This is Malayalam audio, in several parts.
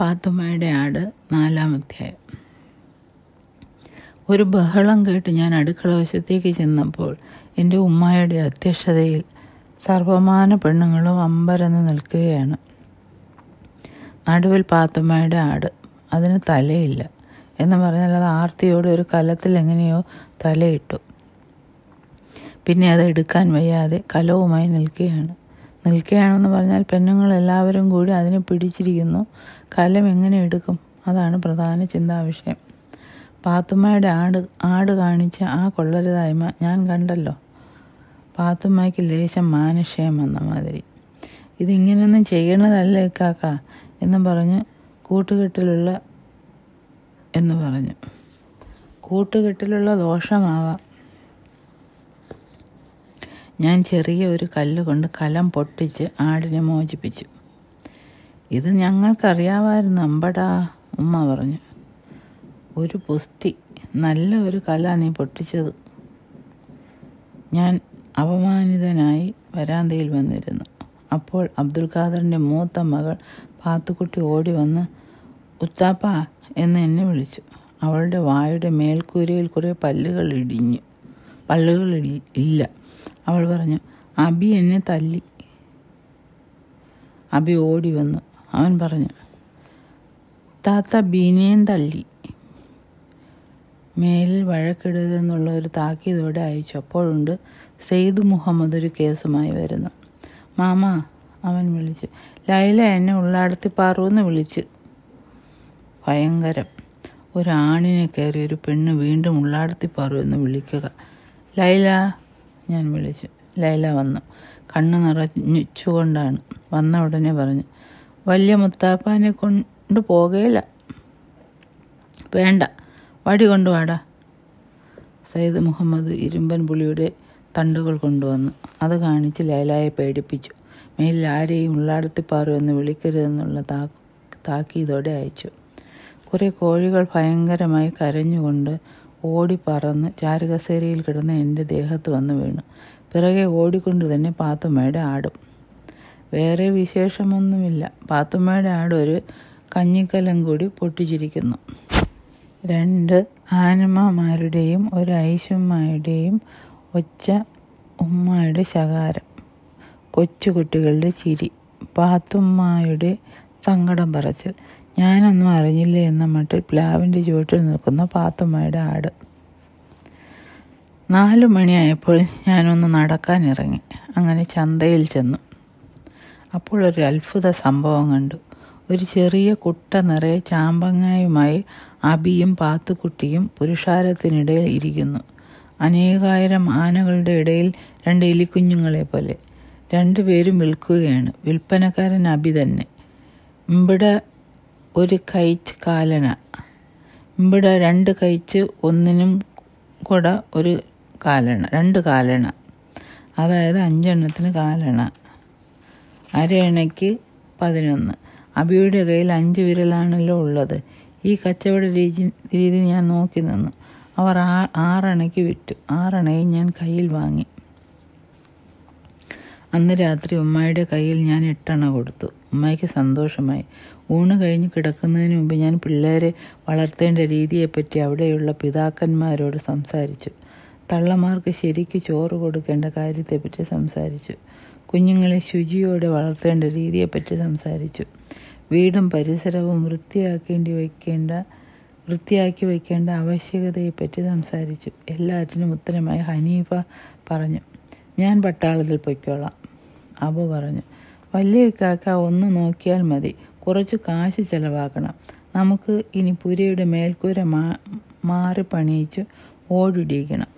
പാത്തുമ്മയുടെ ആട് നാലാം അധ്യായം ഒരു ബഹളം കേട്ട് ഞാൻ അടുക്കള വശത്തേക്ക് ചെന്നപ്പോൾ എൻ്റെ ഉമ്മായുടെ അധ്യക്ഷതയിൽ സർവമാന പെണ്ണുങ്ങളും അമ്പരന്ന് നിൽക്കുകയാണ് നടുവിൽ പാത്തുമ്മയുടെ ആട് അതിന് തലയില്ല എന്ന് പറഞ്ഞാൽ അത് ആർത്തിയോടെ ഒരു കലത്തിൽ എങ്ങനെയോ തലയിട്ടു പിന്നെ അത് എടുക്കാൻ വയ്യാതെ കലവുമായി നിൽക്കുകയാണ് നിൽക്കുകയാണെന്ന് പറഞ്ഞാൽ പെണ്ണുങ്ങൾ എല്ലാവരും കൂടി അതിനെ പിടിച്ചിരിക്കുന്നു കലം എങ്ങനെ എടുക്കും അതാണ് പ്രധാന ചിന്താവിഷയം പാത്തുമ്മയുടെ ആട് ആട് കാണിച്ച ആ കൊള്ളരുതായ്മ ഞാൻ കണ്ടല്ലോ പാത്തുമ്മയ്ക്ക് ലേശം മാനുഷ്യം വന്ന മാതിരി ഇതിങ്ങനെയൊന്നും ചെയ്യണതല്ല ഇക്കാക്ക എന്ന് പറഞ്ഞ് കൂട്ടുകെട്ടിലുള്ള എന്ന് പറഞ്ഞു കൂട്ടുകെട്ടിലുള്ള ദോഷമാവാം ഞാൻ ചെറിയ ഒരു കല്ല് കൊണ്ട് കലം പൊട്ടിച്ച് ആടിനെ മോചിപ്പിച്ചു ഇത് ഞങ്ങൾക്കറിയാമായിരുന്നു അമ്പടാ ഉമ്മ പറഞ്ഞു ഒരു പുസ്തി നല്ല ഒരു കല നീ പൊട്ടിച്ചത് ഞാൻ അപമാനിതനായി വരാന്തയിൽ വന്നിരുന്നു അപ്പോൾ അബ്ദുൽ ഖാദറിൻ്റെ മൂത്ത മകൾ പാത്തുക്കുട്ടി ഓടി വന്ന് ഉത്താപ്പ എന്ന് എന്നെ വിളിച്ചു അവളുടെ വായുടെ മേൽക്കൂരയിൽ കുറേ പല്ലുകൾ ഇടിഞ്ഞു പല്ലുകൾ ഇല്ല അവൾ പറഞ്ഞു അബി എന്നെ തല്ലി അബി ഓടി വന്നു അവൻ പറഞ്ഞു താത്ത ബീനയും തള്ളി മേലിൽ വഴക്കിടരുതെന്നുള്ള ഒരു താക്കീതോടെ അയച്ചു അപ്പോഴുണ്ട് സെയ്ദ് മുഹമ്മദ് ഒരു കേസുമായി വരുന്നു മാമ അവൻ വിളിച്ചു ലൈല എന്നെ ഉള്ളാടത്തി പാറുവെന്ന് വിളിച്ച് ഭയങ്കരം ഒരാണിനെ കയറി ഒരു പെണ്ണ് വീണ്ടും ഉള്ളാടത്തി പാറുവെന്ന് വിളിക്കുക ലൈല ഞാൻ വിളിച്ചു ലൈല വന്നു കണ്ണ് നിറച്ചുകൊണ്ടാണ് വന്ന ഉടനെ പറഞ്ഞു വലിയ മുത്താപ്പാനെ കൊണ്ട് പോകുകയില്ല വേണ്ട വടി കൊണ്ടുവാടാ സയ്യിദ് മുഹമ്മദ് ഇരുമ്പൻ പുളിയുടെ തണ്ടുകൾ കൊണ്ടുവന്നു അത് കാണിച്ച് ലൈലായെ പേടിപ്പിച്ചു മേലിൽ ആരെയും ഉള്ളാടത്തിപ്പാറു എന്ന് വിളിക്കരുതെന്നുള്ള താ താക്കീതോടെ അയച്ചു കുറേ കോഴികൾ ഭയങ്കരമായി കരഞ്ഞുകൊണ്ട് ഓടി പറന്ന് ചാരുകസേരയിൽ കിടന്ന എൻ്റെ ദേഹത്ത് വന്ന് വീണു പിറകെ ഓടിക്കൊണ്ട് തന്നെ പാത്തുമ്മയുടെ ആടും വേറെ വിശേഷമൊന്നുമില്ല പാത്തുമ്മയുടെ ആട് ഒരു കഞ്ഞിക്കലം കൂടി പൊട്ടിച്ചിരിക്കുന്നു രണ്ട് ആനമ്മമാരുടെയും ഒരു ഐശുമ്മയുടെയും ഒച്ച ഉമ്മയുടെ ശകാരം കൊച്ചുകുട്ടികളുടെ ചിരി പാത്തുമ്മയുടെ സങ്കടം പറച്ചിൽ ഞാനൊന്നും അറിഞ്ഞില്ല എന്ന മട്ടിൽ പ്ലാവിൻ്റെ ചുവട്ടിൽ നിൽക്കുന്ന പാത്തുമ്മയുടെ ആട് നാലു മണിയായപ്പോൾ ഞാനൊന്ന് നടക്കാനിറങ്ങി അങ്ങനെ ചന്തയിൽ ചെന്നു അപ്പോൾ ഒരു അത്ഭുത സംഭവം കണ്ടു ഒരു ചെറിയ കുട്ട നിറയെ ചാമ്പങ്ങായുമായി അബിയും പാത്തുക്കുട്ടിയും പുരുഷാരത്തിനിടയിൽ ഇരിക്കുന്നു അനേകായിരം ആനകളുടെ ഇടയിൽ രണ്ട് എലിക്കുഞ്ഞുങ്ങളെ പോലെ രണ്ടുപേരും വിൽക്കുകയാണ് വിൽപ്പനക്കാരൻ അബി തന്നെ ഇവിടെ ഒരു കൈച്ച് കാലന ഇവിടെ രണ്ട് കൈച്ച് ഒന്നിനും കൂടെ ഒരു കാലണ രണ്ട് കാലണ അതായത് അഞ്ചെണ്ണത്തിന് കാലണ അരയണയ്ക്ക് പതിനൊന്ന് അബിയുടെ കയ്യിൽ അഞ്ച് വിരലാണല്ലോ ഉള്ളത് ഈ കച്ചവട രീതി രീതി ഞാൻ നോക്കി നിന്നു അവർ ആ ആറണയ്ക്ക് വിറ്റു ആറണയും ഞാൻ കയ്യിൽ വാങ്ങി അന്ന് രാത്രി ഉമ്മായിയുടെ കയ്യിൽ ഞാൻ എട്ടണ കൊടുത്തു ഉമ്മായിക്ക് സന്തോഷമായി ഊണ് കഴിഞ്ഞ് കിടക്കുന്നതിന് മുമ്പ് ഞാൻ പിള്ളേരെ വളർത്തേണ്ട രീതിയെപ്പറ്റി അവിടെയുള്ള പിതാക്കന്മാരോട് സംസാരിച്ചു തള്ളമാർക്ക് ശരിക്ക് ചോറ് കൊടുക്കേണ്ട കാര്യത്തെപ്പറ്റി സംസാരിച്ചു കുഞ്ഞുങ്ങളെ ശുചിയോടെ വളർത്തേണ്ട രീതിയെപ്പറ്റി സംസാരിച്ചു വീടും പരിസരവും വൃത്തിയാക്കേണ്ടി വയ്ക്കേണ്ട വൃത്തിയാക്കി വയ്ക്കേണ്ട ആവശ്യകതയെപ്പറ്റി സംസാരിച്ചു എല്ലാറ്റിനും ഉത്തരമായി ഹനീഫ പറഞ്ഞു ഞാൻ പട്ടാളത്തിൽ പൊയ്ക്കോളാം അബു പറഞ്ഞു വലിയ കാക്ക ഒന്ന് നോക്കിയാൽ മതി കുറച്ച് കാശ് ചെലവാക്കണം നമുക്ക് ഇനി പുരയുടെ മേൽക്കൂര മാ മാറി പണിയിച്ചു ഓടിടിയിക്കണം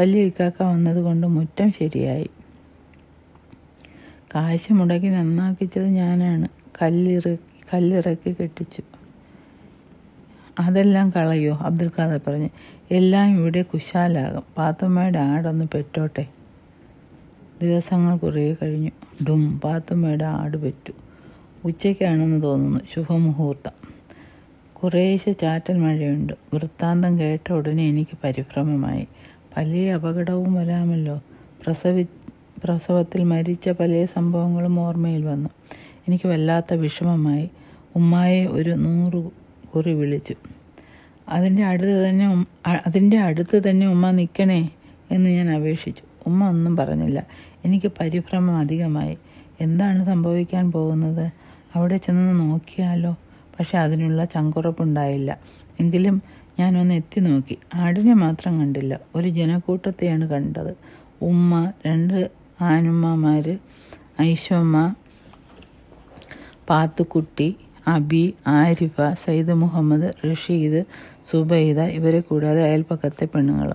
വലിയ ഇക്കാക്ക വന്നതുകൊണ്ട് മുറ്റം ശരിയായി കാശ് മുടക്കി നന്നാക്കിച്ചത് ഞാനാണ് കല്ലിറക്കി കല്ലിറക്കി കെട്ടിച്ചു അതെല്ലാം കളയോ അബ്ദുൽ ഖാദർ പറഞ്ഞു എല്ലാം ഇവിടെ കുശാലാകും പാത്തുമ്മയുടെ ആടൊന്ന് പെറ്റോട്ടെ ദിവസങ്ങൾ കുറേ കഴിഞ്ഞു ഡും പാത്തുമ്മയുടെ ആട് പെറ്റു ഉച്ചയ്ക്കാണെന്ന് തോന്നുന്നു ശുഭമുഹൂർത്തം കുറേശ്ശെ ചാറ്റൽ മഴയുണ്ട് വൃത്താന്തം കേട്ട ഉടനെ എനിക്ക് പരിഭ്രമമായി വലിയ അപകടവും വരാമല്ലോ പ്രസവി പ്രസവത്തിൽ മരിച്ച പല സംഭവങ്ങളും ഓർമ്മയിൽ വന്നു എനിക്ക് വല്ലാത്ത വിഷമമായി ഉമ്മായെ ഒരു നൂറ് കുറി വിളിച്ചു അതിൻ്റെ അടുത്ത് തന്നെ അതിൻ്റെ അടുത്ത് തന്നെ ഉമ്മ നിൽക്കണേ എന്ന് ഞാൻ അപേക്ഷിച്ചു ഉമ്മ ഒന്നും പറഞ്ഞില്ല എനിക്ക് പരിഭ്രമം അധികമായി എന്താണ് സംഭവിക്കാൻ പോകുന്നത് അവിടെ ചെന്ന് നോക്കിയാലോ പക്ഷെ അതിനുള്ള ചങ്കുറപ്പുണ്ടായില്ല എങ്കിലും ഞാനൊന്ന് എത്തി നോക്കി ആടിനെ മാത്രം കണ്ടില്ല ഒരു ജനക്കൂട്ടത്തെയാണ് കണ്ടത് ഉമ്മ രണ്ട് ആനുമാർ ഐഷമ്മ പാത്തുക്കുട്ടി അബി ആരിഫ സയ്യിദ് മുഹമ്മദ് റഷീദ് സുബൈദ ഇവരെ കൂടാതെ അയൽപ്പക്കത്തെ പെണ്ണുങ്ങൾ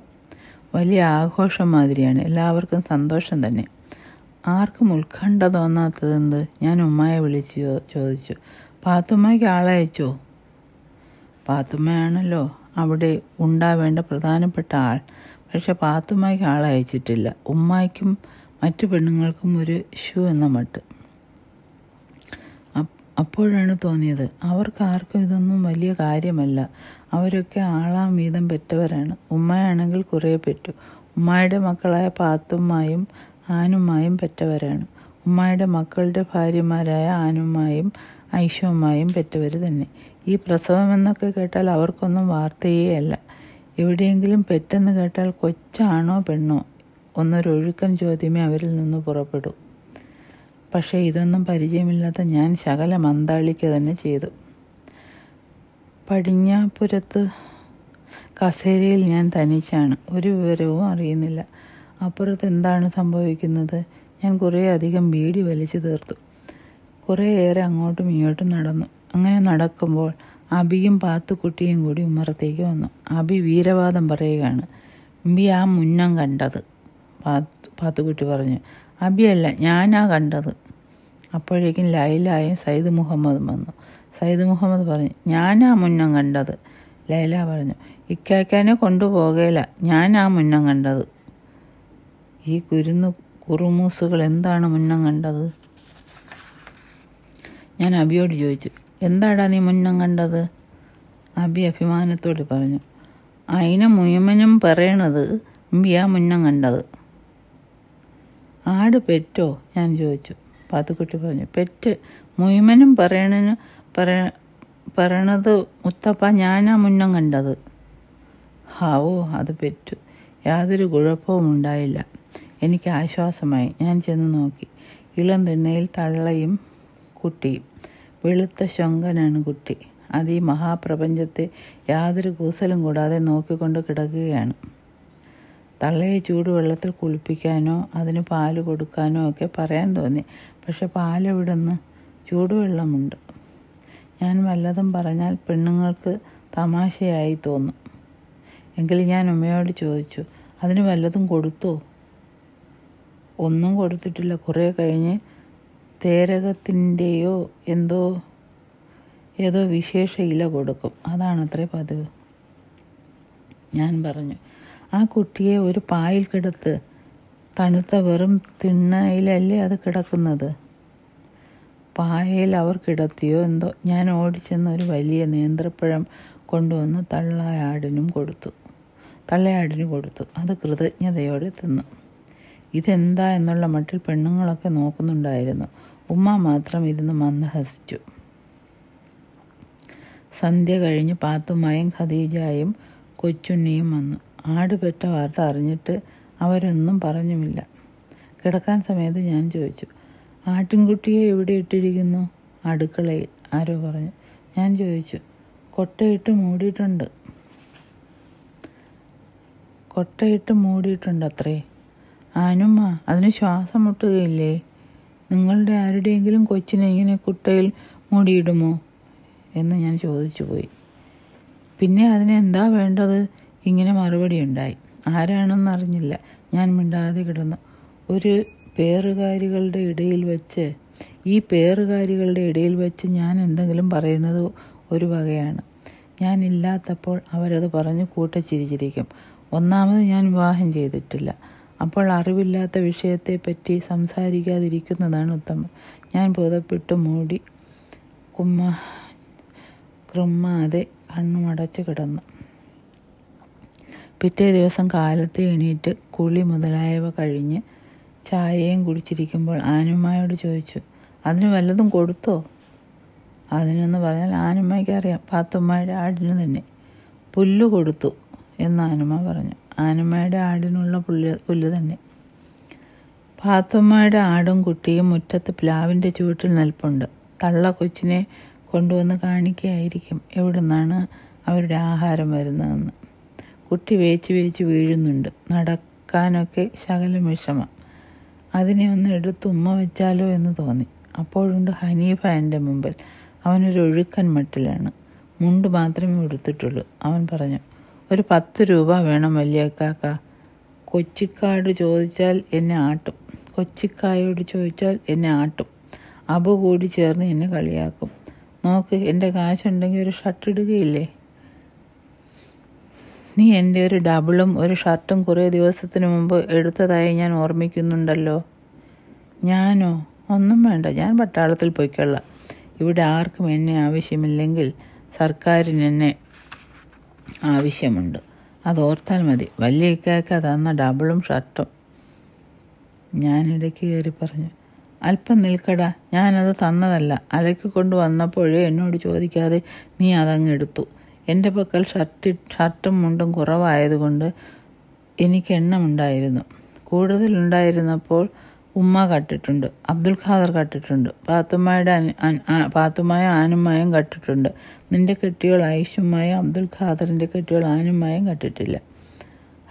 വലിയ ആഘോഷം മാതിരിയാണ് എല്ലാവർക്കും സന്തോഷം തന്നെ ആർക്കും ഉത്കണ്ഠ തോന്നാത്തതെന്ത് ഞാൻ ഉമ്മയെ വിളിച്ച് ചോദിച്ചു പാത്തുമ്മയ്ക്ക് ആളയച്ചോ പാത്തുമ്മയാണല്ലോ അവിടെ ഉണ്ടാവേണ്ട പ്രധാനപ്പെട്ട ആൾ പക്ഷെ പാത്തുമ്മയ്ക്ക് ആളയച്ചിട്ടില്ല ഉമ്മയ്ക്കും മറ്റു പെണ്ണുങ്ങൾക്കും ഒരു ഷൂ എന്ന മട്ട് അപ്പോഴാണ് തോന്നിയത് അവർക്ക് ആർക്കും ഇതൊന്നും വലിയ കാര്യമല്ല അവരൊക്കെ ആളാം വീതം പെറ്റവരാണ് ഉമ്മയാണെങ്കിൽ കുറേ പെറ്റു ഉമ്മായുടെ മക്കളായ പാത്തുമ്മായും ആനുമായും പെറ്റവരാണ് ഉമ്മായുടെ മക്കളുടെ ഭാര്യമാരായ ആനുമായും ഐഷവുമായും പെറ്റവർ തന്നെ ഈ പ്രസവം എന്നൊക്കെ കേട്ടാൽ അവർക്കൊന്നും വാർത്തയേ അല്ല എവിടെയെങ്കിലും പെറ്റെന്ന് കേട്ടാൽ കൊച്ചാണോ പെണ്ണോ ഒന്നൊരൊഴുക്കൻ ചോദ്യമേ അവരിൽ നിന്ന് പുറപ്പെടൂ പക്ഷേ ഇതൊന്നും പരിചയമില്ലാത്ത ഞാൻ ശകല മന്താളിക്ക് തന്നെ ചെയ്തു പടിഞ്ഞാപുരത്ത് കസേരയിൽ ഞാൻ തനിച്ചാണ് ഒരു വിവരവും അറിയുന്നില്ല അപ്പുറത്ത് എന്താണ് സംഭവിക്കുന്നത് ഞാൻ കുറേ അധികം ബീഡി വലിച്ചു തീർത്തു കുറേയേറെ അങ്ങോട്ടും ഇങ്ങോട്ടും നടന്നു അങ്ങനെ നടക്കുമ്പോൾ അബിയും പാത്തുക്കുട്ടിയും കൂടി ഉമ്മറത്തേക്ക് വന്നു അബി വീരവാദം പറയുകയാണ് ബി ആ മുന്നം കണ്ടത് പാത്തു പാത്തുക്കുട്ടി പറഞ്ഞു അബിയല്ല ഞാനാ കണ്ടത് അപ്പോഴേക്കും ലൈലായും സയ്യിദ് മുഹമ്മദും വന്നു സയ്യിദ് മുഹമ്മദ് പറഞ്ഞു ഞാനാ മുന്നം കണ്ടത് ലൈല പറഞ്ഞു ഇക്കാക്കാനെ കൊണ്ടുപോകേല ഞാനാ മുന്നം കണ്ടത് ഈ കുരുന്ന് കുറുമൂസുകൾ എന്താണ് മുന്നം കണ്ടത് ഞാൻ അബിയോട് ചോദിച്ചു എന്താടാ നീ മുന്നം കണ്ടത് അബി അഭിമാനത്തോട് പറഞ്ഞു അയിനെ മുയമനും പറയണത് അമ്പിയാ മുന്നം കണ്ടത് ആട് പെറ്റോ ഞാൻ ചോദിച്ചു പാത്തുക്കുട്ടി പറഞ്ഞു പെറ്റ് മുയ്മനും പറയണന് പറ പറയണത് മുത്തപ്പ ഞാനാ മുന്നം കണ്ടത് ഹാവോ അത് പെറ്റു യാതൊരു കുഴപ്പവും ഉണ്ടായില്ല എനിക്ക് ആശ്വാസമായി ഞാൻ ചെന്ന് നോക്കി ഇളം തിണ്ണയിൽ തള്ളയും കുട്ടിയും വെളുത്ത ശൊങ്കനാണ് കുട്ടി അത് ഈ മഹാപ്രപഞ്ചത്തെ യാതൊരു കൂസലും കൂടാതെ നോക്കിക്കൊണ്ട് കിടക്കുകയാണ് തള്ളയെ ചൂടുവെള്ളത്തിൽ കുളിപ്പിക്കാനോ അതിന് പാൽ കൊടുക്കാനോ ഒക്കെ പറയാൻ തോന്നി പക്ഷെ പാലെവിടുന്ന് ചൂടുവെള്ളമുണ്ട് ഞാൻ വല്ലതും പറഞ്ഞാൽ പെണ്ണുങ്ങൾക്ക് തമാശയായി തോന്നും എങ്കിൽ ഞാൻ ഉമ്മയോട് ചോദിച്ചു അതിന് വല്ലതും കൊടുത്തോ ഒന്നും കൊടുത്തിട്ടില്ല കുറേ കഴിഞ്ഞ് തേരകത്തിൻ്റെയോ എന്തോ ഏതോ വിശേഷ ഇല കൊടുക്കും അതാണത്രേ പതിവ് ഞാൻ പറഞ്ഞു ആ കുട്ടിയെ ഒരു പായിൽ കിടത്ത് തണുത്ത വെറും തിണ്ണയിലല്ലേ അത് കിടക്കുന്നത് പായയിൽ അവർ കിടത്തിയോ എന്തോ ഞാൻ ഓടിച്ചെന്ന ഒരു വലിയ നേന്ത്രപ്പഴം കൊണ്ടുവന്ന് തള്ളയാടിനും കൊടുത്തു തള്ളയാടിന് കൊടുത്തു അത് കൃതജ്ഞതയോടെ തിന്നു ഇതെന്താ എന്നുള്ള മട്ടിൽ പെണ്ണുങ്ങളൊക്കെ നോക്കുന്നുണ്ടായിരുന്നു ഉമ്മ മാത്രം ഇരുന്ന് മന്ദഹസിച്ചു സന്ധ്യ കഴിഞ്ഞ് പാത്തുമായും ഖദീജായും കൊച്ചുണ്ണിയും വന്നു ആടുപെട്ട വാർത്ത അറിഞ്ഞിട്ട് അവരൊന്നും പറഞ്ഞുമില്ല കിടക്കാൻ സമയത്ത് ഞാൻ ചോദിച്ചു ആട്ടിൻകുട്ടിയെ എവിടെ ഇട്ടിരിക്കുന്നു അടുക്കളയിൽ ആരോ പറഞ്ഞു ഞാൻ ചോദിച്ചു കൊട്ടയിട്ട് മൂടിയിട്ടുണ്ട് കൊട്ടയിട്ട് മൂടിയിട്ടുണ്ട് അത്രേ ആനുമ്മ അതിന് ശ്വാസം മുട്ടുകയില്ലേ നിങ്ങളുടെ ആരുടെയെങ്കിലും കൊച്ചിനെ ഇങ്ങനെ കുട്ടയിൽ മൂടിയിടുമോ എന്ന് ഞാൻ ചോദിച്ചു പോയി പിന്നെ അതിനെന്താ വേണ്ടത് ഇങ്ങനെ മറുപടിയുണ്ടായി ആരാണെന്നറിഞ്ഞില്ല ഞാൻ മിണ്ടാതെ കിടന്നു ഒരു പേറുകാരികളുടെ ഇടയിൽ വെച്ച് ഈ പേറുകാരികളുടെ ഇടയിൽ വെച്ച് ഞാൻ എന്തെങ്കിലും പറയുന്നത് ഒരു വകയാണ് ഇല്ലാത്തപ്പോൾ അവരത് പറഞ്ഞു കൂട്ടച്ചിരിച്ചിരിക്കും ഒന്നാമത് ഞാൻ വിവാഹം ചെയ്തിട്ടില്ല അപ്പോൾ അറിവില്ലാത്ത വിഷയത്തെപ്പറ്റി സംസാരിക്കാതിരിക്കുന്നതാണ് ഉത്തമം ഞാൻ ബോധപ്പെട്ട് മൂടി കുമ്മ ക്രമാതെ കണ്ണുമടച്ച് കിടന്നു പിറ്റേ ദിവസം കാലത്ത് എണീറ്റ് കുളി മുതലായവ കഴിഞ്ഞ് ചായയും കുടിച്ചിരിക്കുമ്പോൾ ആനുമ്മയോട് ചോദിച്ചു അതിന് വല്ലതും കൊടുത്തോ അതിനെന്ന് പറഞ്ഞാൽ ആനുമ്മയ്ക്ക് അറിയാം പാത്തുമ്മയുടെ ആടിന് തന്നെ പുല്ല് കൊടുത്തു എന്ന് ആനുമ്മ പറഞ്ഞു ആനുമ്മയുടെ ആടിനുള്ള പുല്ല് പുല്ല് തന്നെ പാത്തുമ്മയുടെ ആടും കുട്ടിയും മുറ്റത്ത് പ്ലാവിൻ്റെ ചുവട്ടിൽ നിൽപ്പുണ്ട് തള്ള കൊച്ചിനെ കൊണ്ടുവന്ന് കാണിക്കുകയായിരിക്കും എവിടുന്നാണ് അവരുടെ ആഹാരം വരുന്നതെന്ന് കുട്ടി വേച്ച് വേച്ച് വീഴുന്നുണ്ട് നടക്കാനൊക്കെ ശകലം വിഷമം അതിനെ ഒന്ന് എടുത്ത് ഉമ്മ വെച്ചാലോ എന്ന് തോന്നി അപ്പോഴുണ്ട് ഹനീഫ എൻ്റെ മുമ്പിൽ അവനൊരു ഒഴുക്കൻ മട്ടിലാണ് മുണ്ട് മാത്രമേ എടുത്തിട്ടുള്ളൂ അവൻ പറഞ്ഞു ഒരു പത്ത് രൂപ വേണം വലിയക്കാക്ക കൊച്ചിക്കാട് ചോദിച്ചാൽ എന്നെ ആട്ടും കൊച്ചിക്കായോട് ചോദിച്ചാൽ എന്നെ ആട്ടും അബു കൂടി ചേർന്ന് എന്നെ കളിയാക്കും നോക്ക് എൻ്റെ കാശുണ്ടെങ്കിൽ ഒരു ഷർട്ട് ഇടുകയില്ലേ നീ എൻ്റെ ഒരു ഡബിളും ഒരു ഷർട്ടും കുറേ ദിവസത്തിന് മുമ്പ് എടുത്തതായി ഞാൻ ഓർമ്മിക്കുന്നുണ്ടല്ലോ ഞാനോ ഒന്നും വേണ്ട ഞാൻ പട്ടാളത്തിൽ പോയിക്കൊള്ള ഇവിടെ ആർക്കും എന്നെ ആവശ്യമില്ലെങ്കിൽ സർക്കാരിന് എന്നെ ആവശ്യമുണ്ട് അതോർത്താൽ മതി വലിയ ഇക്കാക്ക തന്ന ഡബിളും ഷർട്ടും ഞാനിടയ്ക്ക് കയറി പറഞ്ഞു അല്പം നിൽക്കടാ ഞാനത് തന്നതല്ല അലക്ക് കൊണ്ടുവന്നപ്പോഴേ എന്നോട് ചോദിക്കാതെ നീ അതങ്ങ് എടുത്തു എൻ്റെ പക്കൽ ഷർട്ടി ഷർട്ടും മുണ്ടും കുറവായതുകൊണ്ട് എനിക്ക് എണ്ണമുണ്ടായിരുന്നു കൂടുതലുണ്ടായിരുന്നപ്പോൾ ഉമ്മ കട്ടിട്ടുണ്ട് അബ്ദുൽ ഖാദർ കട്ടിട്ടുണ്ട് പാത്തുമ്മയുടെ പാത്തുമ്മയും ആനുമായും കട്ടിട്ടുണ്ട് നിന്റെ കെട്ടികൾ ആയിഷുമായ അബ്ദുൽ ഖാദറിൻ്റെ കെട്ടികൾ ആനുമായും കട്ടിട്ടില്ല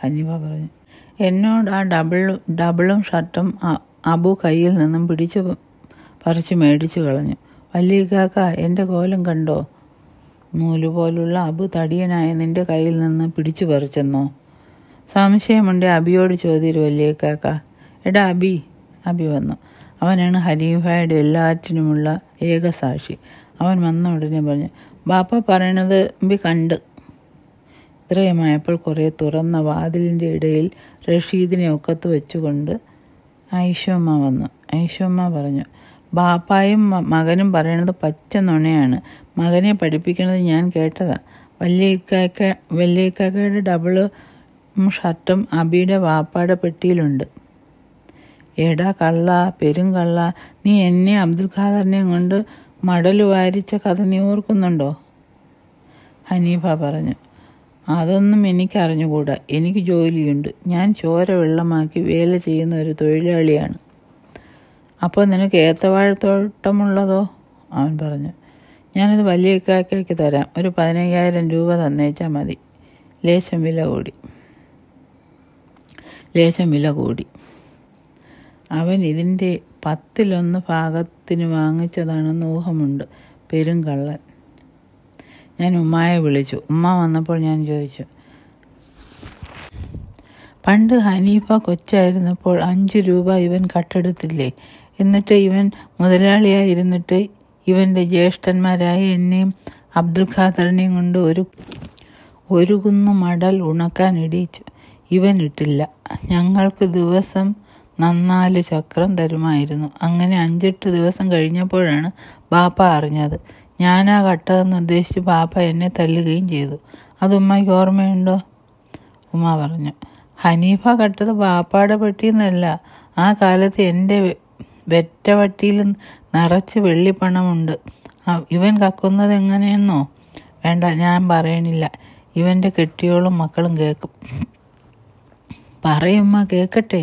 ഹനീബ പറഞ്ഞു എന്നോട് ആ ഡബിൾ ഡബിളും ഷർട്ടും അബു കയ്യിൽ നിന്നും പിടിച്ച് പറിച്ചു മേടിച്ചു കളഞ്ഞു വല്യകാക്ക എൻ്റെ കോലം കണ്ടോ നൂലുപോലുള്ള അബു തടിയനായ നിന്റെ കയ്യിൽ നിന്ന് പിടിച്ചു പറിച്ചെന്നോ സംശയമുണ്ട് അബിയോട് ചോദ്യരുവല്ലേ കാക്ക എടാ അബി അബി വന്നു അവനാണ് ഹരീഫായുടെ എല്ലാറ്റിനുമുള്ള ഏകസാക്ഷി അവൻ വന്ന ഉടനെ പറഞ്ഞു ബാപ്പ പറയണത് ബി കണ്ട് ഇത്രയുമായപ്പോൾ കുറേ തുറന്ന വാതിലിൻ്റെ ഇടയിൽ റഷീദിനെ ഒക്കത്ത് വെച്ചുകൊണ്ട് ഐഷുമ്മ വന്നു ഐഷുമ്മ പറഞ്ഞു ബാപ്പായും മകനും പറയണത് പച്ച നുണയാണ് മകനെ പഠിപ്പിക്കണത് ഞാൻ കേട്ടതാ വല്യേക്കാക്ക വല്യേക്കാക്കയുടെ ഡബിള് ഷർട്ടും അബിയുടെ വാപ്പാടെ പെട്ടിയിലുണ്ട് എടാ കള്ള പെരുങ്കള്ള നീ എന്നെ അബ്ദുൽ ഖാദറിനെ കൊണ്ട് മടൽ വാരിച്ച കഥ നീ ഓർക്കുന്നുണ്ടോ ഹനീഫ പറഞ്ഞു അതൊന്നും എനിക്കറിഞ്ഞുകൂടാ എനിക്ക് ജോലിയുണ്ട് ഞാൻ ചോര വെള്ളമാക്കി വേല ചെയ്യുന്ന ഒരു തൊഴിലാളിയാണ് അപ്പോൾ നിനക്ക് ഏത്തവാഴത്തോട്ടമുള്ളതോ അവൻ പറഞ്ഞു ഞാനത് വലിയ ഇക്കാക്കയ്ക്ക് തരാം ഒരു പതിനയ്യായിരം രൂപ തന്നേച്ചാൽ മതി ലേശം വില കൂടി ലേശം വില കൂടി അവൻ ഇതിൻ്റെ പത്തിലൊന്ന് ഭാഗത്തിന് വാങ്ങിച്ചതാണെന്ന് ഊഹമുണ്ട് കള്ളൻ ഞാൻ ഉമ്മായെ വിളിച്ചു ഉമ്മ വന്നപ്പോൾ ഞാൻ ചോദിച്ചു പണ്ട് ഹനീഫ കൊച്ചായിരുന്നപ്പോൾ അഞ്ച് രൂപ ഇവൻ കട്ടെടുത്തില്ലേ എന്നിട്ട് ഇവൻ മുതലാളിയായിരുന്നിട്ട് ഇവൻ്റെ ജ്യേഷ്ഠന്മാരായ എന്നെയും അബ്ദുൽ ഖാദറിനെയും കൊണ്ട് ഒരു ഒരു കുന്നു മടൽ ഉണക്കാൻ ഇടിയിച്ചു ഇവൻ ഇട്ടില്ല ഞങ്ങൾക്ക് ദിവസം നന്നാല് ചക്രം തരുമായിരുന്നു അങ്ങനെ അഞ്ചെട്ട് ദിവസം കഴിഞ്ഞപ്പോഴാണ് ബാപ്പ അറിഞ്ഞത് ഞാനാ കട്ടതെന്ന് ഉദ്ദേശിച്ച് ബാപ്പ എന്നെ തല്ലുകയും ചെയ്തു അത് ഉമ്മയ്ക്ക് ഓർമ്മയുണ്ടോ ഉമ്മ പറഞ്ഞു ഹനീഫ കട്ടത് ബാപ്പാടെ പെട്ടിയെന്നല്ല ആ കാലത്ത് എൻ്റെ വെറ്റവട്ടിയിൽ നിറച്ച് വെള്ളിപ്പണമുണ്ട് ഇവൻ കക്കുന്നത് എങ്ങനെയെന്നോ വേണ്ട ഞാൻ പറയണില്ല ഇവൻ്റെ കെട്ടിയോളും മക്കളും കേൾക്കും പറയുമ്മ കേൾക്കട്ടെ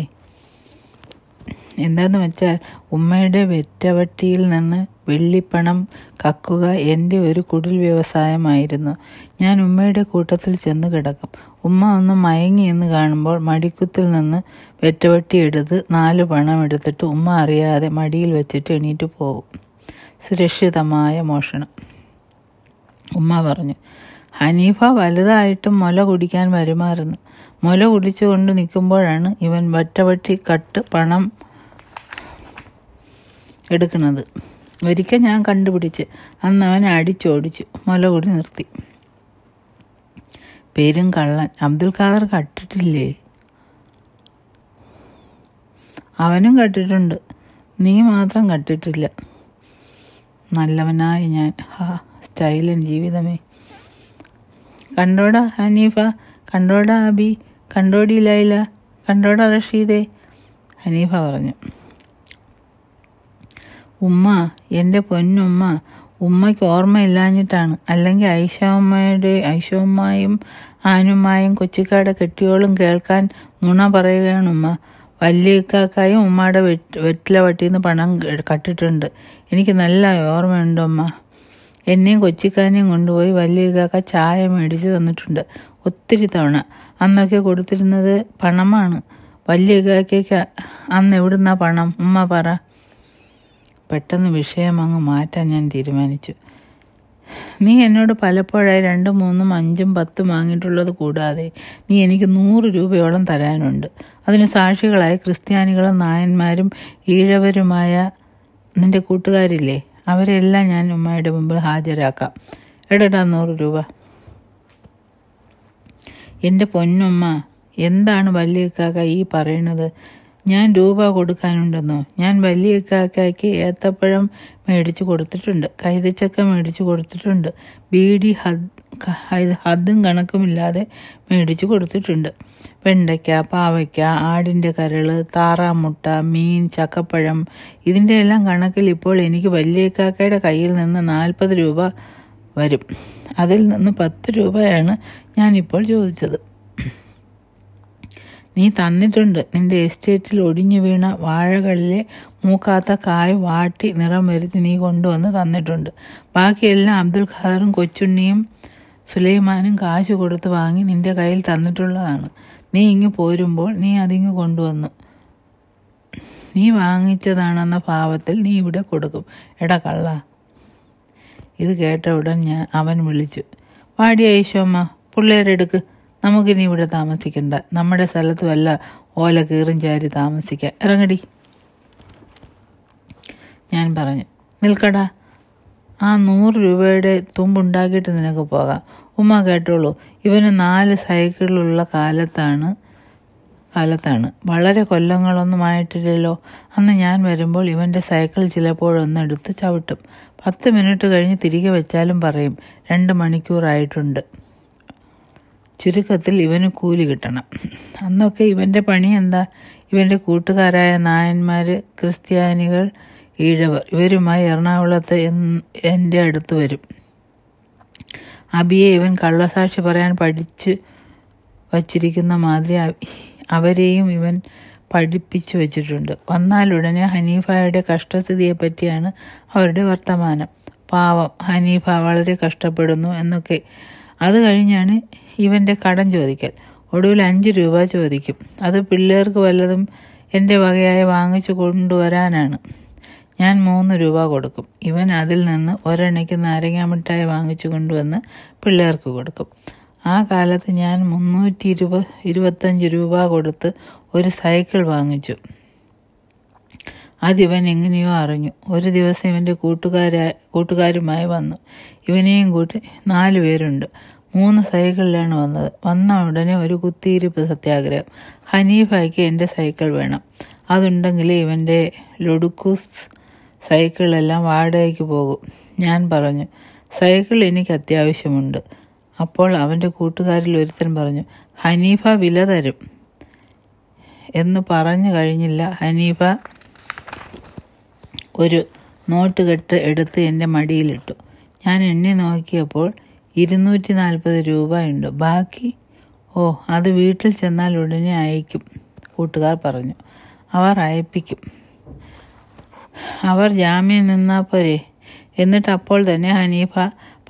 എന്താന്ന് വെച്ചാൽ ഉമ്മയുടെ വെറ്റവട്ടിയിൽ നിന്ന് വെള്ളിപ്പണം കക്കുക എൻ്റെ ഒരു കുടിൽ വ്യവസായമായിരുന്നു ഞാൻ ഉമ്മയുടെ കൂട്ടത്തിൽ ചെന്ന് കിടക്കും ഉമ്മ ഒന്ന് മയങ്ങി എന്ന് കാണുമ്പോൾ മടിക്കുത്തിൽ നിന്ന് വെറ്റവെട്ടി എടുത്ത് നാല് പണം എടുത്തിട്ട് ഉമ്മ അറിയാതെ മടിയിൽ വെച്ചിട്ട് എണീറ്റ് പോകും സുരക്ഷിതമായ മോഷണം ഉമ്മ പറഞ്ഞു ഹനീഫ വലുതായിട്ടും മുല കുടിക്കാൻ വരുമായിരുന്നു മുല കുടിച്ചുകൊണ്ട് നിൽക്കുമ്പോഴാണ് ഇവൻ വെറ്റവെട്ടി കട്ട് പണം എടുക്കുന്നത് ഒരിക്കൽ ഞാൻ കണ്ടുപിടിച്ച് അന്ന് അവനെ അടിച്ചോടിച്ചു മുല കുടി നിർത്തി പേരും കള്ളൻ അബ്ദുൽ ഖാദർ കട്ടിട്ടില്ലേ അവനും കട്ടിട്ടുണ്ട് നീ മാത്രം കട്ടിട്ടില്ല നല്ലവനായി ഞാൻ ഹാ സ്റ്റൈലൻ ജീവിതമേ കണ്ടോടാ ഹനീഫ കണ്ടോടാ അബി കണ്ടോടി ലൈല കണ്ടോടാ റഷീദേ ഹനീഫ പറഞ്ഞു ഉമ്മ എൻ്റെ പൊന്നുമ്മ ഉമ്മയ്ക്ക് ഓർമ്മയില്ലാഞ്ഞിട്ടാണ് അല്ലെങ്കിൽ ഐഷ ഉമ്മയുടെ ഐഷ ഉമ്മായും ആനുമായും കൊച്ചിക്കാട് കെട്ടിയോളും കേൾക്കാൻ നുണ പറയുകയാണ് ഉമ്മ വല്യക്കാക്കായും ഉമ്മയുടെ വെറ്റ് വെറ്റില വട്ടിന്ന് പണം കട്ടിട്ടുണ്ട് എനിക്ക് നല്ല ഓർമ്മയുണ്ട് ഉമ്മ എന്നെയും കൊച്ചിക്കാനെയും കൊണ്ടുപോയി കാക്ക ചായ മേടിച്ച് തന്നിട്ടുണ്ട് ഒത്തിരി തവണ അന്നൊക്കെ കൊടുത്തിരുന്നത് പണമാണ് വല്യക്കാക്കയ്ക്ക് അന്ന് എവിടുന്നാ പണം ഉമ്മ പറ പെട്ടെന്ന് വിഷയം അങ്ങ് മാറ്റാൻ ഞാൻ തീരുമാനിച്ചു നീ എന്നോട് പലപ്പോഴായി രണ്ടും മൂന്നും അഞ്ചും പത്തും വാങ്ങിയിട്ടുള്ളത് കൂടാതെ നീ എനിക്ക് നൂറ് രൂപയോളം തരാനുണ്ട് അതിന് സാക്ഷികളായ ക്രിസ്ത്യാനികളും നായന്മാരും ഈഴവരുമായ നിന്റെ കൂട്ടുകാരില്ലേ അവരെല്ലാം ഞാൻ ഉമ്മയുടെ മുമ്പിൽ ഹാജരാക്കാം എടടാ നൂറ് രൂപ എൻ്റെ പൊന്നുമ്മ എന്താണ് വല്യക്കാക്ക ഈ പറയുന്നത് ഞാൻ രൂപ കൊടുക്കാനുണ്ടെന്നോ ഞാൻ വലിയ കാക്കാക്കി ഏത്തപ്പഴം മേടിച്ചു കൊടുത്തിട്ടുണ്ട് കൈതച്ചക്ക മേടിച്ചു കൊടുത്തിട്ടുണ്ട് ബീഡി ഹദ് ഹദ്ദും കണക്കുമില്ലാതെ മേടിച്ചു കൊടുത്തിട്ടുണ്ട് വെണ്ടയ്ക്ക പാവയ്ക്ക ആടിൻ്റെ കരൾ താറാമുട്ട മീൻ ചക്കപ്പഴം ഇതിൻ്റെ എല്ലാം കണക്കിൽ ഇപ്പോൾ എനിക്ക് വലിയ കാക്കയുടെ കയ്യിൽ നിന്ന് നാൽപ്പത് രൂപ വരും അതിൽ നിന്ന് പത്ത് രൂപയാണ് ഞാനിപ്പോൾ ചോദിച്ചത് നീ തന്നിട്ടുണ്ട് നിന്റെ എസ്റ്റേറ്റിൽ ഒടിഞ്ഞു വീണ വാഴകളിലെ മൂക്കാത്ത കായ് വാട്ടി നിറം വരുത്തി നീ കൊണ്ടുവന്ന് തന്നിട്ടുണ്ട് ബാക്കിയെല്ലാം അബ്ദുൽ ഖാദറും കൊച്ചുണ്ണിയും സുലൈമാനും കാശ് കൊടുത്ത് വാങ്ങി നിന്റെ കയ്യിൽ തന്നിട്ടുള്ളതാണ് നീ ഇങ്ങ് പോരുമ്പോൾ നീ അതിങ്ങ് കൊണ്ടുവന്നു നീ വാങ്ങിച്ചതാണെന്ന ഭാവത്തിൽ നീ ഇവിടെ കൊടുക്കും എടാ കള്ള ഇത് കേട്ട ഉടൻ ഞാൻ അവൻ വിളിച്ചു വാടിയ യേശോമ്മ പിള്ളേരെടുക്ക് നമുക്കിനി ഇവിടെ താമസിക്കണ്ട നമ്മുടെ സ്ഥലത്തുമല്ല ഓല കീറും ചാരി താമസിക്കാം ഇറങ്ങടി ഞാൻ പറഞ്ഞു നിൽക്കടാ ആ നൂറ് രൂപയുടെ തുമ്പുണ്ടാക്കിയിട്ട് നിനക്ക് പോകാം ഉമ്മ കേട്ടോളൂ ഇവന് നാല് സൈക്കിളുള്ള കാലത്താണ് കാലത്താണ് വളരെ കൊല്ലങ്ങളൊന്നുമായിട്ടില്ലല്ലോ അന്ന് ഞാൻ വരുമ്പോൾ ഇവൻ്റെ സൈക്കിൾ ചിലപ്പോഴൊന്നെടുത്ത് ചവിട്ടും പത്ത് മിനിറ്റ് കഴിഞ്ഞ് തിരികെ വെച്ചാലും പറയും രണ്ട് മണിക്കൂറായിട്ടുണ്ട് ചുരുക്കത്തിൽ ഇവന് കൂലി കിട്ടണം അന്നൊക്കെ ഇവൻ്റെ പണി എന്താ ഇവൻ്റെ കൂട്ടുകാരായ നായന്മാർ ക്രിസ്ത്യാനികൾ ഈഴവർ ഇവരുമായി എറണാകുളത്ത് എൻ്റെ അടുത്ത് വരും അബിയെ ഇവൻ കള്ളസാക്ഷി പറയാൻ പഠിച്ച് വച്ചിരിക്കുന്ന മാതിരി അവരെയും ഇവൻ പഠിപ്പിച്ചു വച്ചിട്ടുണ്ട് വന്നാലുടനെ ഹനീഫയുടെ കഷ്ടസ്ഥിതിയെപ്പറ്റിയാണ് അവരുടെ വർത്തമാനം പാവം ഹനീഫ വളരെ കഷ്ടപ്പെടുന്നു എന്നൊക്കെ അത് കഴിഞ്ഞാണ് ഇവൻ്റെ കടം ചോദിക്കൽ ഒടുവിൽ അഞ്ച് രൂപ ചോദിക്കും അത് പിള്ളേർക്ക് വല്ലതും എൻ്റെ വകയായി വാങ്ങിച്ചു കൊണ്ടുവരാനാണ് ഞാൻ മൂന്ന് രൂപ കൊടുക്കും ഇവൻ അതിൽ നിന്ന് ഒരെണ്ണയ്ക്ക് നാരങ്ങ മിഠായി വാങ്ങിച്ചു കൊണ്ടുവന്ന് പിള്ളേർക്ക് കൊടുക്കും ആ കാലത്ത് ഞാൻ മുന്നൂറ്റി ഇരുപ ഇരുപത്തഞ്ച് രൂപ കൊടുത്ത് ഒരു സൈക്കിൾ വാങ്ങിച്ചു അതിവൻ എങ്ങനെയോ അറിഞ്ഞു ഒരു ദിവസം ഇവൻ്റെ കൂട്ടുകാരാ കൂട്ടുകാരുമായി വന്നു ഇവനെയും കൂട്ടി നാലു പേരുണ്ട് മൂന്ന് സൈക്കിളിലാണ് വന്നത് വന്ന ഉടനെ ഒരു കുത്തിയിരിപ്പ് സത്യാഗ്രഹം ഹനീഫായ്ക്ക് എൻ്റെ സൈക്കിൾ വേണം അതുണ്ടെങ്കിൽ ഇവൻ്റെ ലൊടുക്കൂസ് സൈക്കിളെല്ലാം വാടകയ്ക്ക് പോകും ഞാൻ പറഞ്ഞു സൈക്കിൾ എനിക്ക് അത്യാവശ്യമുണ്ട് അപ്പോൾ അവൻ്റെ കൂട്ടുകാരിൽ ഒരുത്തൻ പറഞ്ഞു ഹനീഫ വില തരും എന്ന് പറഞ്ഞു കഴിഞ്ഞില്ല ഹനീഫ ഒരു നോട്ട് കെട്ട് എടുത്ത് എൻ്റെ മടിയിലിട്ടു ഞാൻ എന്നെ നോക്കിയപ്പോൾ ഇരുന്നൂറ്റി നാൽപ്പത് രൂപയുണ്ട് ബാക്കി ഓ അത് വീട്ടിൽ ചെന്നാൽ ഉടനെ അയക്കും കൂട്ടുകാർ പറഞ്ഞു അവർ അയപ്പിക്കും അവർ ജാമ്യം നിന്നാൽ പോരെ എന്നിട്ട് അപ്പോൾ തന്നെ ഹനീഫ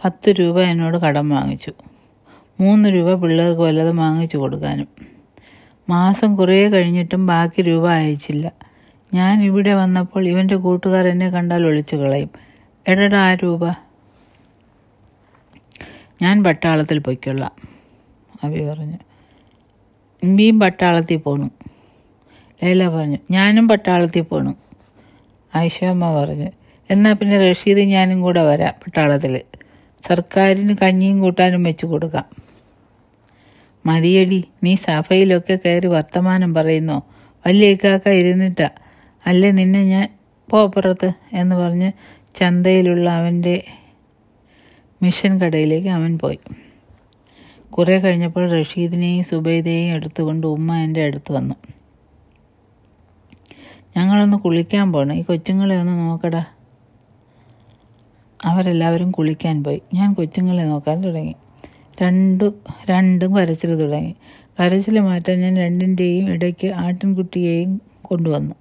പത്ത് രൂപ എന്നോട് കടം വാങ്ങിച്ചു മൂന്ന് രൂപ പിള്ളേർക്ക് വല്ലതും വാങ്ങിച്ചു കൊടുക്കാനും മാസം കുറേ കഴിഞ്ഞിട്ടും ബാക്കി രൂപ അയച്ചില്ല ഞാൻ ഇവിടെ വന്നപ്പോൾ ഇവൻ്റെ കൂട്ടുകാർ എന്നെ കണ്ടാൽ ഒളിച്ചു കളയും എടടാ രൂപ ഞാൻ പട്ടാളത്തിൽ പൊയ്ക്കൊള്ളാം അബി പറഞ്ഞു ഇമ്പിയും പട്ടാളത്തിൽ പോണു ലൈല പറഞ്ഞു ഞാനും പട്ടാളത്തിൽ പോണു ആയിഷമ്മ പറഞ്ഞു എന്നാൽ പിന്നെ റഷീദ് ഞാനും കൂടെ വരാം പട്ടാളത്തിൽ സർക്കാരിന് കഞ്ഞിയും കൂട്ടാനും വെച്ച് കൊടുക്കാം മതിയടി നീ സഭയിലൊക്കെ കയറി വർത്തമാനം പറയുന്നോ കാക്ക ഇരുന്നിട്ട അല്ലേ നിന്നെ ഞാൻ പോപ്പുറത്ത് എന്ന് പറഞ്ഞ് ചന്തയിലുള്ള അവൻ്റെ മിഷൻ കടയിലേക്ക് അവൻ പോയി കുറേ കഴിഞ്ഞപ്പോൾ റഷീദിനെയും സുബൈദയെയും എടുത്തുകൊണ്ട് ഉമ്മ എൻ്റെ അടുത്ത് വന്നു ഞങ്ങളൊന്ന് കുളിക്കാൻ പോകണം ഈ കൊച്ചുങ്ങളെ ഒന്ന് നോക്കടാ അവരെല്ലാവരും കുളിക്കാൻ പോയി ഞാൻ കൊച്ചുങ്ങളെ നോക്കാൻ തുടങ്ങി രണ്ടു രണ്ടും കരച്ചിൽ തുടങ്ങി കരച്ചിൽ മാറ്റാൻ ഞാൻ രണ്ടിൻ്റെയും ഇടയ്ക്ക് ആട്ടിൻകുട്ടിയെയും കൊണ്ടുവന്നു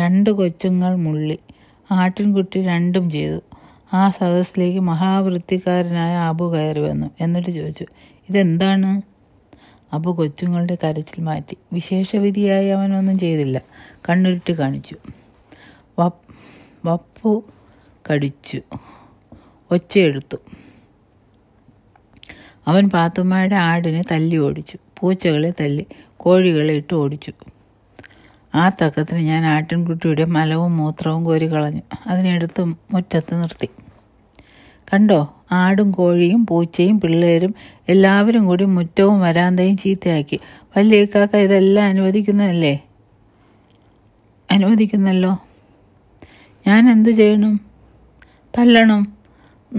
രണ്ട് കൊച്ചുങ്ങൾ മുള്ളി ആട്ടിൻകുട്ടി രണ്ടും ചെയ്തു ആ സദസ്സിലേക്ക് മഹാവൃത്തിക്കാരനായ അബു കയറി വന്നു എന്നിട്ട് ചോദിച്ചു ഇതെന്താണ് അബു കൊച്ചുങ്ങളുടെ കരച്ചിൽ മാറ്റി വിശേഷവിധിയായി അവനൊന്നും ചെയ്തില്ല കണ്ണുരുട്ടി കാണിച്ചു വപ്പു കടിച്ചു ഒച്ചയെടുത്തു അവൻ പാത്തുമ്മയുടെ ആടിനെ തല്ലി ഓടിച്ചു പൂച്ചകളെ തല്ലി കോഴികളെ ഇട്ട് ഓടിച്ചു ആ തക്കത്തിന് ഞാൻ ആട്ടിൻകുട്ടിയുടെ മലവും മൂത്രവും കോരി കളഞ്ഞു അതിനെടുത്ത് മുറ്റത്ത് നിർത്തി കണ്ടോ ആടും കോഴിയും പൂച്ചയും പിള്ളേരും എല്ലാവരും കൂടി മുറ്റവും വരാന്തയും ചീത്തയാക്കി വല്യേക്കാക്ക ഇതെല്ലാം അനുവദിക്കുന്നതല്ലേ അനുവദിക്കുന്നല്ലോ ഞാൻ എന്തു ചെയ്യണം തല്ലണം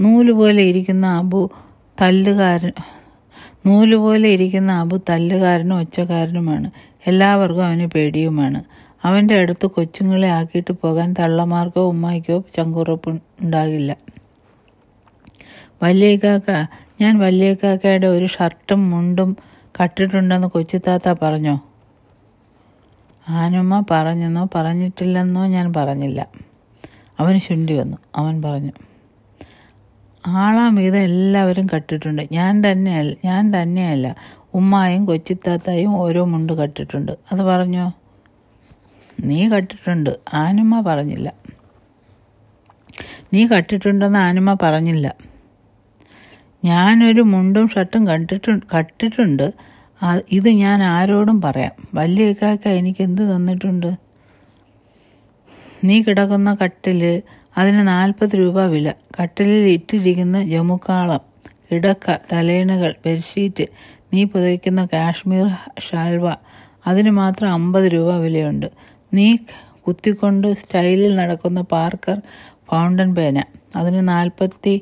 നൂല് പോലെ ഇരിക്കുന്ന അബു തല്ലുകാരൻ നൂല് പോലെ ഇരിക്കുന്ന അബു തല്ലുകാരനും ഒച്ചക്കാരനുമാണ് എല്ലാവർക്കും അവന് പേടിയുമാണ് അവൻ്റെ അടുത്ത് കൊച്ചുങ്ങളെ ആക്കിയിട്ട് പോകാൻ തള്ളമാർക്കോ ഉമ്മായിക്കോ ചങ്കുറപ്പ് ഉണ്ടാകില്ല വല്യേക്കാക്ക ഞാൻ വല്യേക്കാക്കയുടെ ഒരു ഷർട്ടും മുണ്ടും കട്ടിട്ടുണ്ടെന്ന് കൊച്ചിത്താത്ത പറഞ്ഞോ ആനുമ്മ പറഞ്ഞെന്നോ പറഞ്ഞിട്ടില്ലെന്നോ ഞാൻ പറഞ്ഞില്ല അവന് ശുണ്ടി വന്നു അവൻ പറഞ്ഞു ആളാം വിധം എല്ലാവരും കട്ടിട്ടുണ്ട് ഞാൻ തന്നെയല്ല ഞാൻ തന്നെയല്ല ഉമ്മായും കൊച്ചിത്താത്തായും ഓരോ മുണ്ട് കട്ടിട്ടുണ്ട് അത് പറഞ്ഞോ നീ കട്ടിട്ടുണ്ട് ആനുമ്മ പറഞ്ഞില്ല നീ കട്ടിട്ടുണ്ടെന്ന് ആനുമ്മ പറഞ്ഞില്ല ഞാനൊരു മുണ്ടും ഷർട്ടും കണ്ടിട്ടുണ്ട് കട്ടിട്ടുണ്ട് ഇത് ഞാൻ ആരോടും പറയാം വലിയ ഇക്കാക്ക എനിക്ക് എന്ത് തന്നിട്ടുണ്ട് നീ കിടക്കുന്ന കട്ടിൽ അതിന് നാൽപ്പത് രൂപ വില കട്ടിലിൽ ഇട്ടിരിക്കുന്ന ജമുക്കാളം കിടക്ക തലേണുകൾ ബെഡ്ഷീറ്റ് നീ പുതയ്ക്കുന്ന കാശ്മീർ ഷാൽവ അതിന് മാത്രം അമ്പത് രൂപ വിലയുണ്ട് നീ കുത്തിക്കൊണ്ട് സ്റ്റൈലിൽ നടക്കുന്ന പാർക്കർ ഫൗണ്ടൻ പേന അതിന് നാൽപ്പത്തി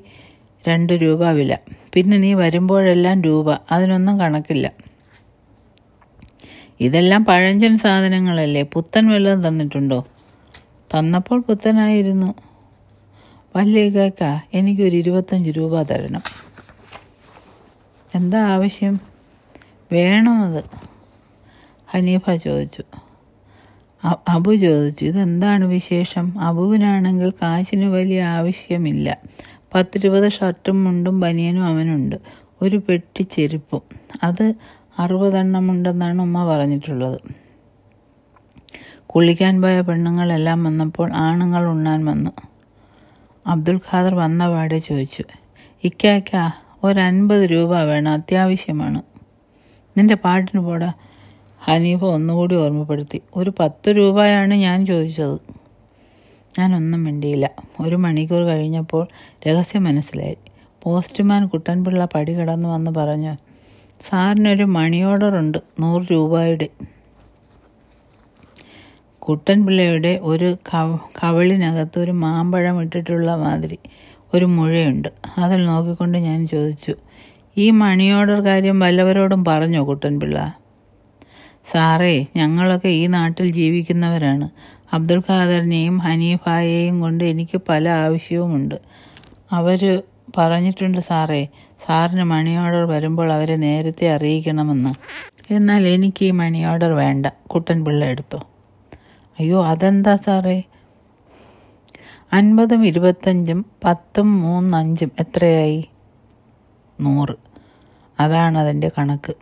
രണ്ട് രൂപ വില പിന്നെ നീ വരുമ്പോഴെല്ലാം രൂപ അതിനൊന്നും കണക്കില്ല ഇതെല്ലാം പഴഞ്ചൻ സാധനങ്ങളല്ലേ പുത്തൻ വല്ലതും തന്നിട്ടുണ്ടോ തന്നപ്പോൾ പുത്തനായിരുന്നു വല്ലേക്കാ എനിക്കൊരു ഇരുപത്തഞ്ച് രൂപ തരണം എന്താ ആവശ്യം വേണമത് ഹനീഫ ചോദിച്ചു അബു ചോദിച്ചു ഇതെന്താണ് വിശേഷം അബുവിനാണെങ്കിൽ കാശിന് വലിയ ആവശ്യമില്ല പത്തിരുപത് ഷർട്ടും മുണ്ടും ബനിയനും അവനുണ്ട് ഒരു പെട്ടി ചെരുപ്പും അത് അറുപതെണ്ണമുണ്ടെന്നാണ് ഉമ്മ പറഞ്ഞിട്ടുള്ളത് കുളിക്കാൻ പോയ പെണ്ണുങ്ങളെല്ലാം വന്നപ്പോൾ ആണുങ്ങൾ ഉണ്ണാൻ വന്നു അബ്ദുൽ ഖാദർ വന്ന പാടെ ചോദിച്ചു ഇക്കാക്ക ഒരൻപത് രൂപ വേണം അത്യാവശ്യമാണ് നിന്റെ പാട്ടിന് പോടാ ഹനീഫ ഒന്നുകൂടി ഓർമ്മപ്പെടുത്തി ഒരു പത്ത് രൂപയാണ് ഞാൻ ചോദിച്ചത് ഞാനൊന്നും മിണ്ടിയില്ല ഒരു മണിക്കൂർ കഴിഞ്ഞപ്പോൾ രഹസ്യം മനസ്സിലായി പോസ്റ്റ്മാൻ കുട്ടൻപിള്ള പടി കടന്നു വന്ന് പറഞ്ഞു സാറിനൊരു മണി ഓർഡർ ഉണ്ട് നൂറ് രൂപയുടെ കുട്ടൻപിള്ളയുടെ ഒരു കവ കവളിനകത്ത് ഒരു മാമ്പഴം ഇട്ടിട്ടുള്ള മാതിരി ഒരു മുഴയുണ്ട് അതിൽ നോക്കിക്കൊണ്ട് ഞാൻ ചോദിച്ചു ഈ മണി ഓർഡർ കാര്യം വല്ലവരോടും പറഞ്ഞോ കുട്ടൻപിള്ള സാറേ ഞങ്ങളൊക്കെ ഈ നാട്ടിൽ ജീവിക്കുന്നവരാണ് അബ്ദുൾ ഖാദറിനെയും ഹനീഫായെയും കൊണ്ട് എനിക്ക് പല ആവശ്യവുമുണ്ട് അവർ പറഞ്ഞിട്ടുണ്ട് സാറേ സാറിന് മണി ഓർഡർ വരുമ്പോൾ അവരെ നേരത്തെ അറിയിക്കണമെന്ന് എന്നാൽ എനിക്ക് ഈ മണി ഓർഡർ വേണ്ട കുട്ടൻ പിള്ള എടുത്തു അയ്യോ അതെന്താ സാറേ അൻപതും ഇരുപത്തഞ്ചും പത്തും മൂന്നഞ്ചും എത്രയായി നൂറ് അതാണ് അതിൻ്റെ കണക്ക്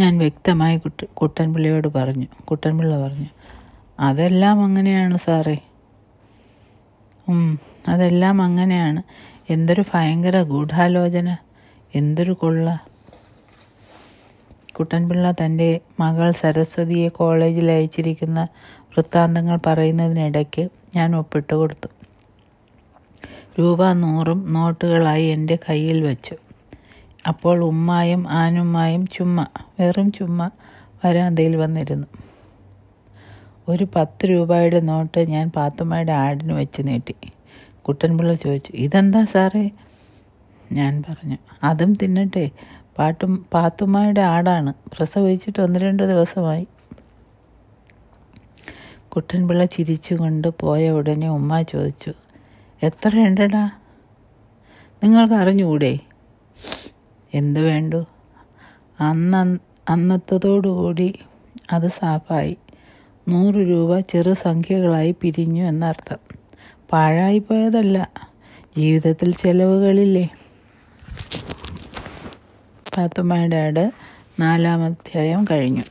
ഞാൻ വ്യക്തമായി കുട്ടി കുട്ടൻപിള്ളയോട് പറഞ്ഞു കുട്ടൻപിള്ള പറഞ്ഞു അതെല്ലാം അങ്ങനെയാണ് സാറേ അതെല്ലാം അങ്ങനെയാണ് എന്തൊരു ഭയങ്കര ഗൂഢാലോചന എന്തൊരു കൊള്ള കുട്ടൻപിള്ള തൻ്റെ മകൾ സരസ്വതിയെ കോളേജിൽ അയച്ചിരിക്കുന്ന വൃത്താന്തങ്ങൾ പറയുന്നതിനിടയ്ക്ക് ഞാൻ ഒപ്പിട്ട് കൊടുത്തു രൂപ നൂറും നോട്ടുകളായി എൻ്റെ കയ്യിൽ വെച്ചു അപ്പോൾ ഉമ്മായും ആനുമ്മായും ചുമ്മ വെറും ചുമ്മ വരാന്തയിൽ വന്നിരുന്നു ഒരു പത്ത് രൂപയുടെ നോട്ട് ഞാൻ പാത്തുമ്മയുടെ ആടിന് വെച്ച് നീട്ടി കുട്ടൻപിള്ള ചോദിച്ചു ഇതെന്താ സാറേ ഞാൻ പറഞ്ഞു അതും തിന്നട്ടെ പാട്ടും പാത്തുമ്മയുടെ ആടാണ് പ്രസവിച്ചിട്ട് ഒന്ന് രണ്ട് ദിവസമായി കുട്ടൻപിള്ള ചിരിച്ചുകൊണ്ട് പോയ ഉടനെ ഉമ്മ ചോദിച്ചു എത്ര ഉണ്ടടാ നിങ്ങൾക്ക് അറിഞ്ഞുകൂടെ എന്തു വേണ്ടു അന്ന അന്നത്തതോടുകൂടി അത് സാഫായി നൂറ് രൂപ ചെറു സംഖ്യകളായി പിരിഞ്ഞു എന്നർത്ഥം പാഴായിപ്പോയതല്ല ജീവിതത്തിൽ ചെലവുകളില്ലേ പാത്തുമ്മയുടെ നാലാമധ്യായം കഴിഞ്ഞു